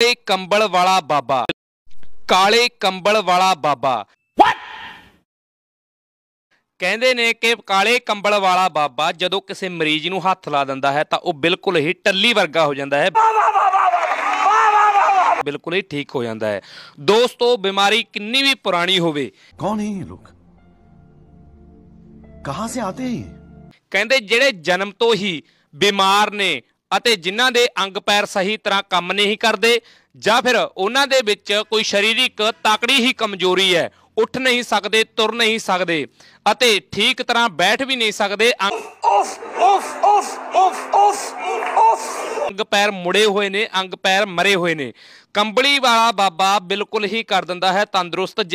ਕਾਲੇ ਕੰਬਲ ਵਾਲਾ ਬਾਬਾ ਕਾਲੇ ਕੰਬਲ ਵਾਲਾ ਬਾਬਾ ਕਹਿੰਦੇ ਨੇ ਕਿ ਕਾਲੇ ਕੰਬਲ ਵਾਲਾ ਬਾਬਾ ਜਦੋਂ ਕਿਸੇ ਮਰੀਜ਼ ਨੂੰ ਹੱਥ ਲਾ ਦਿੰਦਾ ਹੈ ਤਾਂ ਉਹ ਬਿਲਕੁਲ ਹੀ ਟੱਲੀ ਵਰਗਾ ਹੋ ਜਾਂਦਾ ਹੈ ਬਿਲਕੁਲ ਹੀ ਠੀਕ ਹੋ ਜਾਂਦਾ ਹੈ ਦੋਸਤੋ ਬਿਮਾਰੀ ਕਿੰਨੀ ਵੀ ਪੁਰਾਣੀ ਹੋਵੇ ਕੌਣ ਹੈ ਇਹ ਲੋਕ ਕਹਾਂ ਸੇ ਆਤੇ ਹੈ ਕਹਿੰਦੇ ਜਿਹੜੇ ਜਨਮ ਤੋਂ ਹੀ ਬਿਮਾਰ ਨੇ ਅਤੇ ਜਿਨ੍ਹਾਂ ਦੇ ਅੰਗ ਪੈਰ ਸਹੀ ਤਰ੍ਹਾਂ ਕੰਮ ਨਹੀਂ ਕਰਦੇ ਜਾਂ ਫਿਰ ਉਹਨਾਂ ਦੇ ਵਿੱਚ ਕੋਈ ਸਰੀਰਿਕ ਤਾਕੜੀ ਹੀ ਕਮਜ਼ੋਰੀ ਹੈ ਉੱਠ ਨਹੀਂ ਸਕਦੇ ਤੁਰ ਨਹੀਂ ਸਕਦੇ ਅਤੇ ਠੀਕ ਤਰ੍ਹਾਂ ਬੈਠ ਵੀ ਨਹੀਂ ਸਕਦੇ ਅੰਗ ਪੈਰ ਮੁੜੇ ਹੋਏ ਨੇ ਅੰਗ ਪੈਰ ਮਰੇ ਹੋਏ ਨੇ ਕੰਬਲੀ ਵਾਲਾ ਬਾਬਾ ਬਿਲਕੁਲ ਹੀ ਕਰ ਦਿੰਦਾ ਹੈ ਤੰਦਰੁਸਤ